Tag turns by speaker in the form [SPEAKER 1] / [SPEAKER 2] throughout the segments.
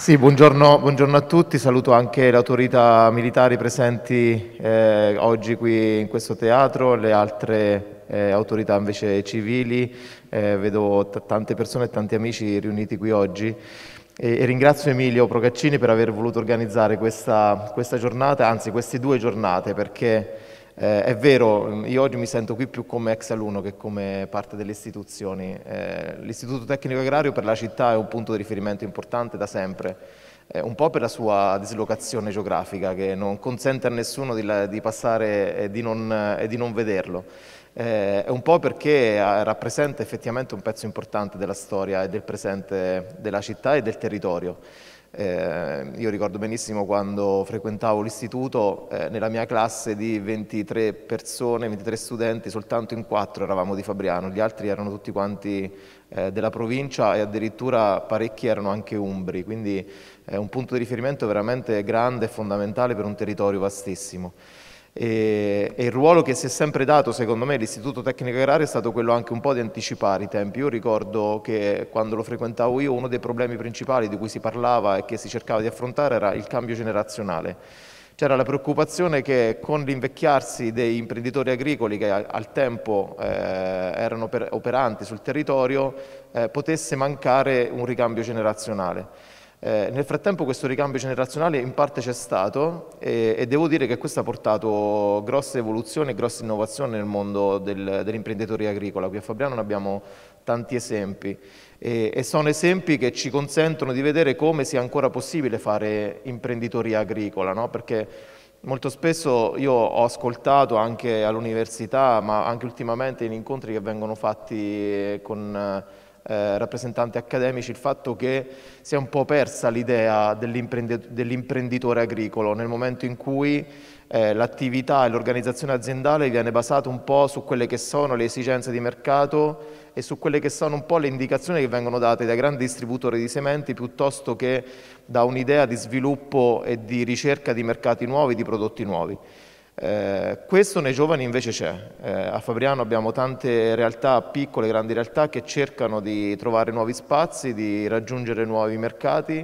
[SPEAKER 1] Sì, buongiorno, buongiorno, a tutti, saluto anche le autorità militari presenti eh, oggi qui in questo teatro, le altre eh, autorità invece civili, eh, vedo tante persone e tanti amici riuniti qui oggi. E, e ringrazio Emilio Procaccini per aver voluto organizzare questa, questa giornata, anzi queste due giornate, perché eh, è vero, io oggi mi sento qui più come ex alunno che come parte delle istituzioni. Eh, L'Istituto Tecnico Agrario per la città è un punto di riferimento importante da sempre, eh, un po' per la sua dislocazione geografica che non consente a nessuno di, di passare e di non, e di non vederlo. Eh, un po' perché eh, rappresenta effettivamente un pezzo importante della storia e del presente della città e del territorio. Eh, io ricordo benissimo quando frequentavo l'istituto, eh, nella mia classe di 23 persone, 23 studenti, soltanto in quattro eravamo di Fabriano, gli altri erano tutti quanti eh, della provincia e addirittura parecchi erano anche umbri, quindi è eh, un punto di riferimento veramente grande e fondamentale per un territorio vastissimo. E, e, il ruolo che si è sempre dato, secondo me, all'Istituto Tecnico Agrario è stato quello anche un po' di anticipare i tempi. Io ricordo che quando lo frequentavo io uno dei problemi principali di cui si parlava e che si cercava di affrontare era il cambio generazionale. C'era la preoccupazione che con l'invecchiarsi dei imprenditori agricoli che al tempo eh, erano operanti sul territorio eh, potesse mancare un ricambio generazionale. Eh, nel frattempo questo ricambio generazionale in parte c'è stato e, e, devo dire che questo ha portato grosse evoluzioni e grosse innovazioni nel mondo del, dell'imprenditoria agricola. Qui a Fabriano abbiamo tanti esempi e, e, sono esempi che ci consentono di vedere come sia ancora possibile fare imprenditoria agricola, no? perché molto spesso io ho ascoltato anche all'università, ma anche ultimamente in incontri che vengono fatti con eh, rappresentanti accademici il fatto che si è un po' persa l'idea dell'imprenditore agricolo nel momento in cui eh, l'attività e l'organizzazione aziendale viene basata un po' su quelle che sono le esigenze di mercato e su quelle che sono un po' le indicazioni che vengono date dai grandi distributori di sementi piuttosto che da un'idea di sviluppo e di ricerca di mercati nuovi, di prodotti nuovi. Eh, questo nei giovani invece c'è, eh, a Fabriano abbiamo tante realtà, piccole e grandi realtà che cercano di trovare nuovi spazi, di raggiungere nuovi mercati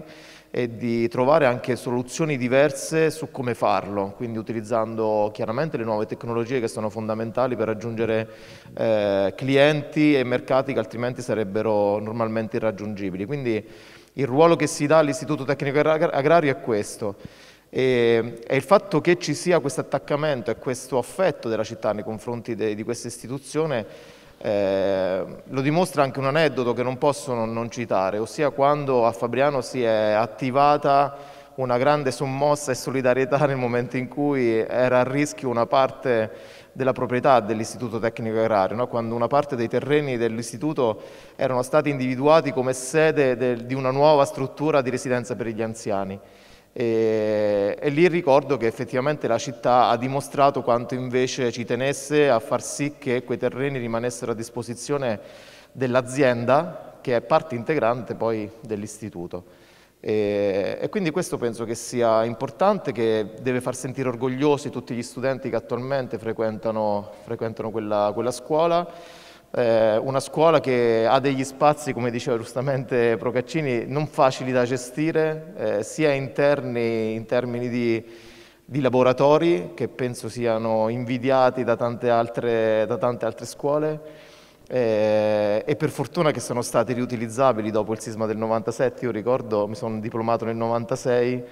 [SPEAKER 1] e di trovare anche soluzioni diverse su come farlo, quindi utilizzando chiaramente le nuove tecnologie che sono fondamentali per raggiungere eh, clienti e mercati che altrimenti sarebbero normalmente irraggiungibili. Quindi il ruolo che si dà all'Istituto Tecnico Agrario è questo e, e, il fatto che ci sia questo attaccamento e questo affetto della città nei confronti de, di questa istituzione eh, lo dimostra anche un aneddoto che non posso non, non citare, ossia quando a Fabriano si è attivata una grande sommossa e solidarietà nel momento in cui era a rischio una parte della proprietà dell'Istituto Tecnico Agrario, no? quando una parte dei terreni dell'Istituto erano stati individuati come sede del, di una nuova struttura di residenza per gli anziani. E, e, lì ricordo che effettivamente la città ha dimostrato quanto invece ci tenesse a far sì che quei terreni rimanessero a disposizione dell'azienda che è parte integrante poi dell'istituto. E, e, quindi questo penso che sia importante, che deve far sentire orgogliosi tutti gli studenti che attualmente frequentano, frequentano quella, quella scuola eh, una scuola che ha degli spazi, come diceva giustamente Procaccini, non facili da gestire, eh, sia interni in termini di, di, laboratori, che penso siano invidiati da tante altre, da tante altre scuole, eh, e per fortuna che sono stati riutilizzabili dopo il sisma del 97, io ricordo, mi sono diplomato nel 96,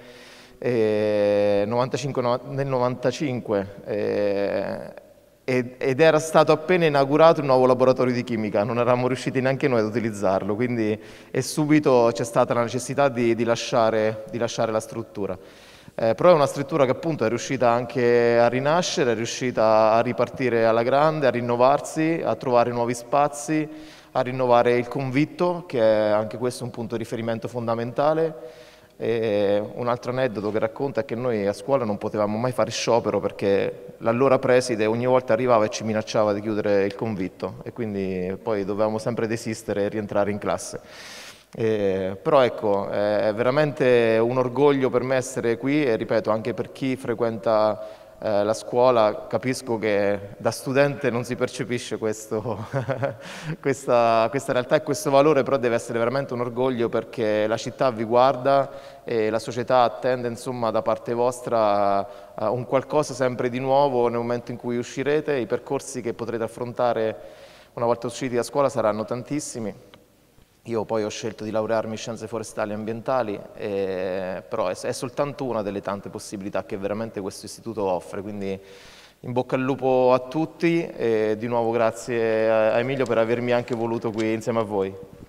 [SPEAKER 1] eh, 95, nel 95 eh, ed era stato appena inaugurato un nuovo laboratorio di chimica, non eravamo riusciti neanche noi ad utilizzarlo, quindi subito c'è stata la necessità di, di, lasciare, di lasciare, la struttura. Eh, però è una struttura che appunto è riuscita anche a rinascere, è riuscita a ripartire alla grande, a rinnovarsi, a trovare nuovi spazi, a rinnovare il convitto, che è anche questo un punto di riferimento fondamentale, e un altro aneddoto che racconta è che noi a scuola non potevamo mai fare sciopero perché l'allora preside ogni volta arrivava e ci minacciava di chiudere il convitto e quindi poi dovevamo sempre desistere e rientrare in classe. Eh, però ecco, è veramente un orgoglio per me essere qui e ripeto anche per chi frequenta eh, la scuola, capisco che da studente non si percepisce questo, questa, questa, realtà e questo valore, però deve essere veramente un orgoglio perché la città vi guarda e la società attende insomma, da parte vostra eh, un qualcosa sempre di nuovo nel momento in cui uscirete, i percorsi che potrete affrontare una volta usciti da scuola saranno tantissimi io poi ho scelto di laurearmi in scienze forestali e ambientali, eh, però è, è, soltanto una delle tante possibilità che veramente questo istituto offre, quindi in bocca al lupo a tutti e di nuovo grazie a Emilio per avermi anche voluto qui insieme a voi.